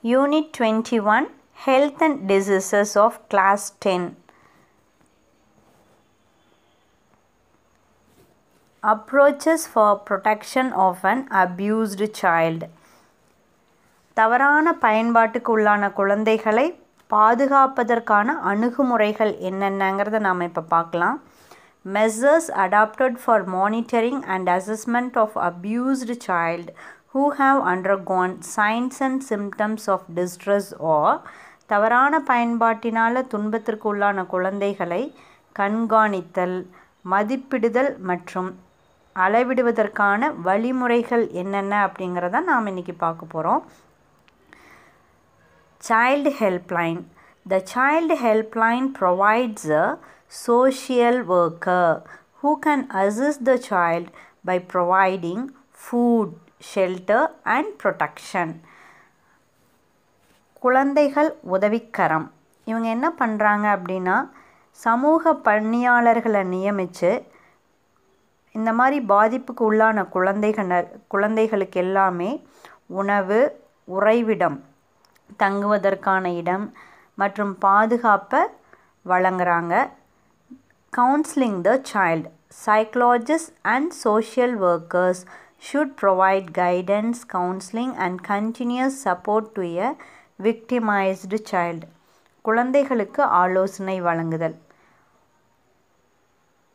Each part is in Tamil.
Unit 21 Health and Diseases of Class 10 Approaches for Protection of an Abused Child தவறான பயன்பாட்டுக்கு உள்ளான குழந்தைகளை பாதுகாப்பதற்கான அணுகுமுறைகள் என்னென்னங்கிறத நாம் இப்போ பார்க்கலாம் measures adopted for monitoring and assessment of abused child who have undergone signs and symptoms of distress or தவறான பயன்பாட்டினால் துன்பத்திற்கு உள்ளான குழந்தைகளை கண்காணித்தல் மதிப்பிடுதல் மற்றும் அளவிடுவதற்கான வழிமுறைகள் என்னென்ன அப்படிங்கிறத நாம் இன்னைக்கு பார்க்க போகிறோம் child helpline the child helpline provides a social worker who can assist the child by providing food shelter and protection குழந்தைகள் உதவிக்கரம் இவங்க என்ன பண்ணுறாங்க அப்படின்னா சமூக பணியாளர்களை நியமித்து இந்த மாதிரி பாதிப்புக்கு உள்ளான குழந்தைகள் குழந்தைகளுக்கு எல்லாமே உணவு உறைவிடம் தங்குவதற்கான இடம் மற்றும் பாதுகாப்பை வழங்குகிறாங்க counselling the child psychologist and social workers should provide guidance, counseling and continuous support to a victimized child. குழந்தைகளுக்கு ஆலோசனை வழங்குதல்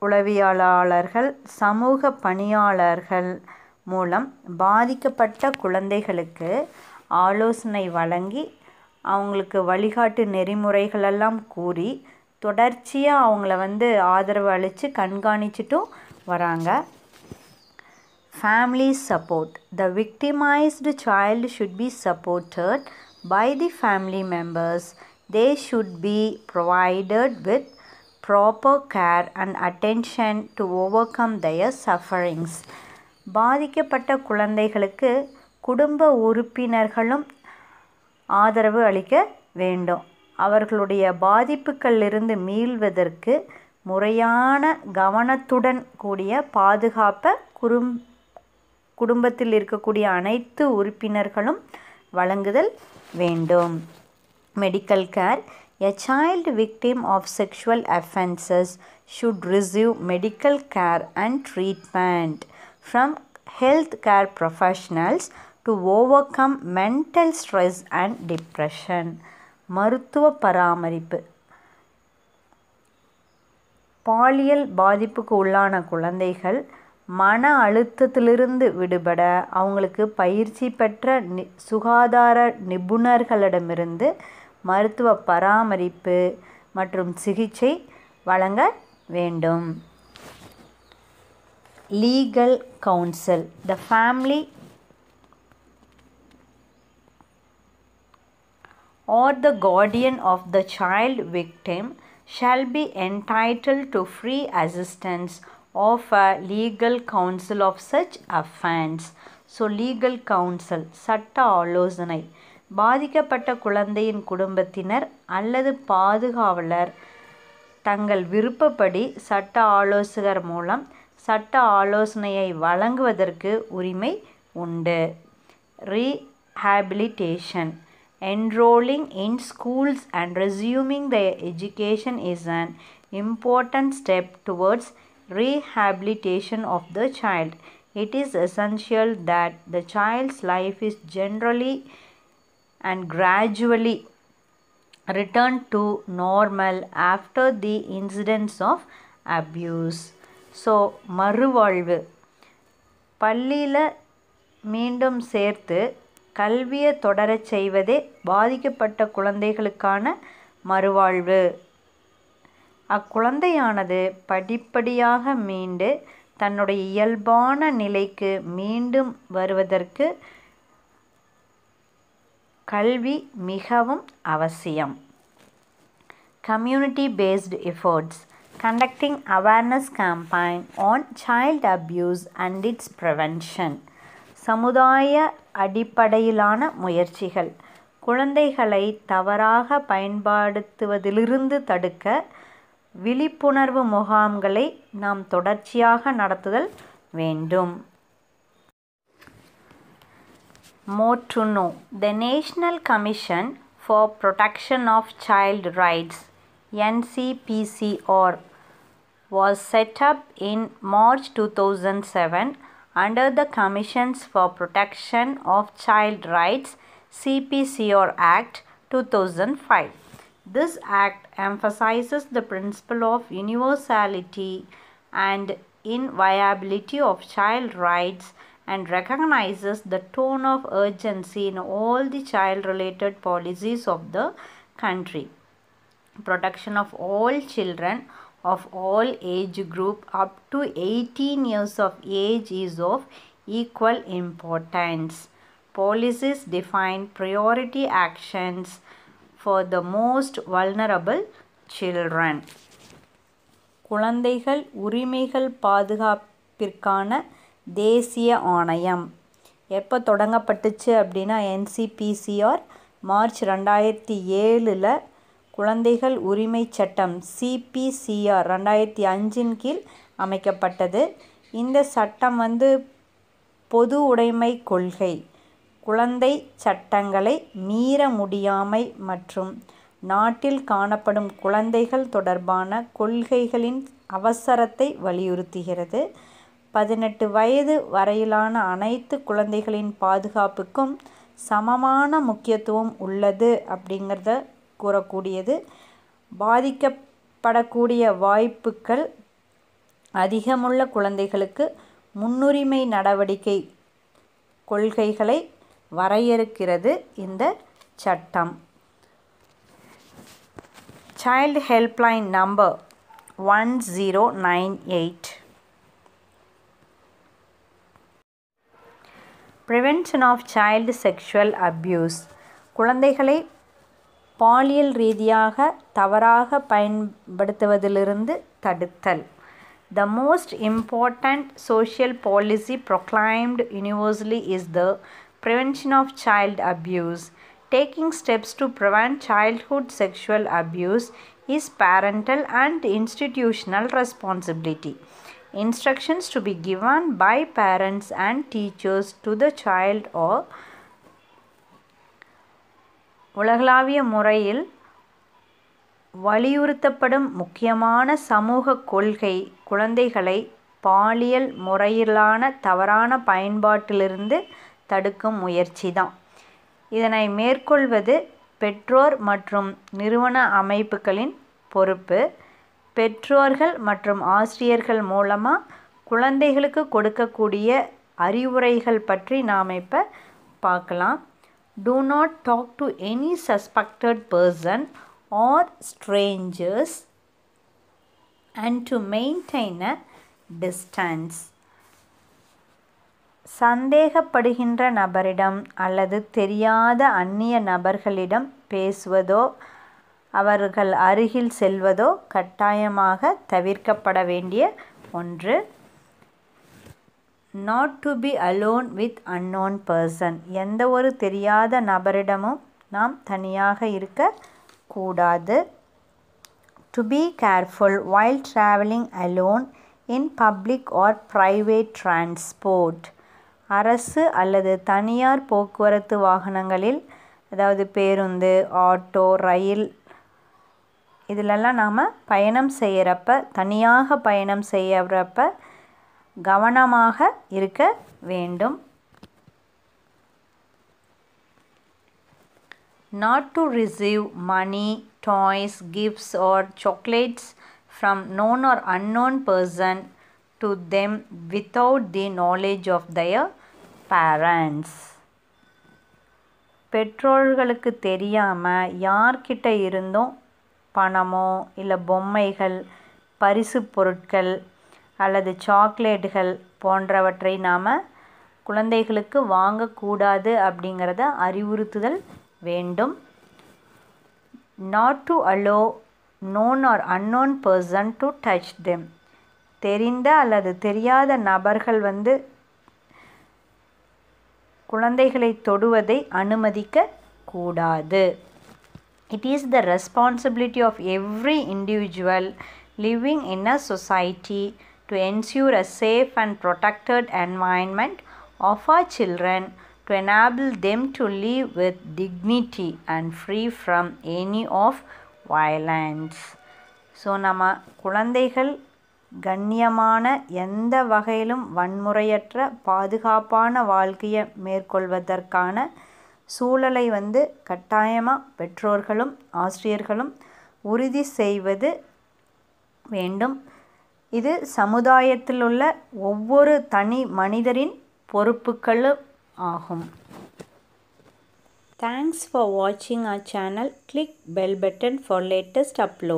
உளவியலாளர்கள் சமூக பணியாளர்கள் மூலம் பாதிக்கப்பட்ட குழந்தைகளுக்கு ஆலோசனை வழங்கி அவங்களுக்கு வழிகாட்டு நெறிமுறைகளெல்லாம் கூறி தொடர்ச்சியாக அவங்கள வந்து ஆதரவு அளித்து கண்காணிச்சிட்டும் வராங்க Family support. The victimized child should be supported by the family members. They should be provided with proper care and attention to overcome their sufferings. பாதிக்கப்பட்ட குழந்தைகளுக்கு குடும்ப உறுப்பினர்களும் ஆதரவு அளிக்க வேண்டும் அவர்களுடைய பாதிப்புகளிலிருந்து மீள்வதற்கு முறையான கவனத்துடன் கூடிய பாதுகாப்பை குறும் குடும்பத்தில் இருக்கக்கூடிய அனைத்து உறுப்பினர்களும் வழங்குதல் வேண்டும் medical care a child victim of sexual offences should receive medical care and treatment from health care professionals to overcome mental stress and depression மருத்துவ பராமரிப்பு பாலியல் பாதிப்புக்கு உள்ளான குழந்தைகள் மன அழுத்தத்திலிருந்து விடுபட அவங்களுக்கு பயிற்சி பெற்ற நி சுகாதார நிபுணர்களிடமிருந்து மருத்துவ பராமரிப்பு மற்றும் சிகிச்சை வழங்க வேண்டும் legal counsel the family or the guardian of the child victim shall be entitled to free assistance of a legal counsel of such offense. So legal counsel சட்ட ஆலோசனை பாதிக்கப்பட்ட குழந்தையின் குடும்பத்தினர் அல்லது பாதுகாவலர் தங்கள் விருப்பப்படி சட்ட ஆலோசகர் மூலம் சட்ட ஆலோசனையை வழங்குவதற்கு உரிமை உண்டு rehabilitation enrolling in schools and resuming the education is an important step towards rehabilitation of the child. It is essential that the child's life is generally and gradually returned to normal after the incidents of abuse. So மறுவாழ்வு பள்ளியில் மீண்டும் சேர்த்து கல்வியை தொடரச் செய்வதே பாதிக்கப்பட்ட குழந்தைகளுக்கான மறுவாழ்வு அக்குழந்தையானது படிப்படியாக மீண்டு தன்னுடைய இயல்பான நிலைக்கு மீண்டும் வருவதற்கு கல்வி மிகவும் அவசியம் community based efforts conducting awareness campaign on child abuse and its prevention சமுதாய அடிப்படையிலான முயற்சிகள் குழந்தைகளை தவறாக பயன்படுத்துவதிலிருந்து தடுக்க விழிப்புணர்வு முகாம்களை நாம் தொடர்ச்சியாக நடத்துதல் வேண்டும் மோட்டுனோ the national commission for protection of child rights NCPCR was set up in March two thousand seven under the commissions for protection of child rights CPCR act two thousand five This act emphasizes the principle of universality and inviolability of child rights and recognizes the tone of urgency in all the child related policies of the country. Protection of all children of all age group up to 18 years of age is of equal importance. Policies define priority actions for the most vulnerable children குழந்தைகள் உரிமைகள் பாதுகாப்பிற்கான தேசிய ஆணையம் எப்போ தொடங்கப்பட்டுச்சு அப்படின்னா என்சிபிசிஆர் மார்ச் ரெண்டாயிரத்தி ஏழில் குழந்தைகள் உரிமை சட்டம் சிபிசிஆர் ரெண்டாயிரத்தி அஞ்சின் கீழ் அமைக்கப்பட்டது இந்த சட்டம் வந்து பொது உடைமை கொள்கை குழந்தை சட்டங்களை மீற முடியாமை மற்றும் நாட்டில் காணப்படும் குழந்தைகள் தொடர்பான கொள்கைகளின் அவசரத்தை வலியுறுத்துகிறது பதினெட்டு வயது வரையிலான அனைத்து குழந்தைகளின் பாதுகாப்புக்கும் சமமான முக்கியத்துவம் உள்ளது அப்படிங்கிறத கூறக்கூடியது பாதிக்கப்படக்கூடிய வாய்ப்புகள் அதிகமுள்ள குழந்தைகளுக்கு முன்னுரிமை நடவடிக்கை கொள்கைகளை வரையறுக்கிறது இந்த சட்டம் child helpline number one zero nine eight prevention of child sexual abuse குழந்தைகளை பாலியல் ரீதியாக தவறாக பயன்படுத்துவதிலிருந்து தடுத்தல் the most important social policy proclaimed universally is the prevention of child abuse. Taking steps to prevent childhood sexual abuse is parental and institutional responsibility. Instructions to be given by parents and teachers to the child or உலகளாவிய முறையில் வலியுறுத்தப்படும் முக்கியமான சமூக கொள்கை குழந்தைகளை பாலியல் முறையிலான தவறான பயன்பாட்டிலிருந்து தடுக்கும் முயற்சி தான் இதனை மேற்கொள்வது பெற்றோர் மற்றும் நிறுவன அமைப்புகளின் பொறுப்பு பெற்றோர்கள் மற்றும் ஆசிரியர்கள் மூலமாக குழந்தைகளுக்கு கொடுக்கக்கூடிய அறிவுரைகள் பற்றி நாம் இப்போ பார்க்கலாம் do not talk to any suspected person or strangers and to maintain a distance சந்தேகப்படுகின்ற நபரிடம் அல்லது தெரியாத அந்நிய நபர்களிடம் பேசுவதோ அவர்கள் அருகில் செல்வதோ கட்டாயமாக தவிர்க்கப்பட வேண்டிய ஒன்று not to be alone with unknown person எந்த ஒரு தெரியாத நபரிடமும் நாம் தனியாக இருக்க கூடாது to be careful while travelling alone in public or private transport அரசு அல்லது தனியார் போக்குவரத்து வாகனங்களில் அதாவது பேருந்து ஆட்டோ ரயில் இதிலெல்லாம் நாம் பயணம் செய்கிறப்ப தனியாக பயணம் செய்கிறப்ப கவனமாக இருக்க வேண்டும் not to receive money toys gifts or chocolates from known or unknown person to them without the knowledge of their parents பெற்றோர்களுக்கு தெரியாமல் யார்கிட்ட இருந்தும் பணமோ இல்லை பொம்மைகள் பரிசு பொருட்கள் அல்லது சாக்லேட்டுகள் போன்றவற்றை நாம் குழந்தைகளுக்கு வாங்கக்கூடாது அப்படிங்கிறத அறிவுறுத்துதல் வேண்டும் not to allow known or unknown person to touch them தெரிந்த அல்லது தெரியாத நபர்கள் வந்து குழந்தைகளை தொடுவதை அனுமதிக்க கூடாது it is the responsibility of every individual living in a society to ensure a safe and protected environment of our children to enable them to live with dignity and free from any of violence. So நம்ம குழந்தைகள் கண்ணியமான எந்த வகையிலும் வன்முறையற்ற பாதுகாப்பான வாழ்க்கையை மேற்கொள்வதற்கான சூழலை வந்து கட்டாயமாக பெற்றோர்களும் ஆசிரியர்களும் உறுதி செய்வது வேண்டும் இது சமுதாயத்தில் உள்ள ஒவ்வொரு தனி மனிதரின் பொறுப்புகளும் ஆகும் தேங்க்ஸ் ஃபார் வாட்சிங் our channel click bell button for latest upload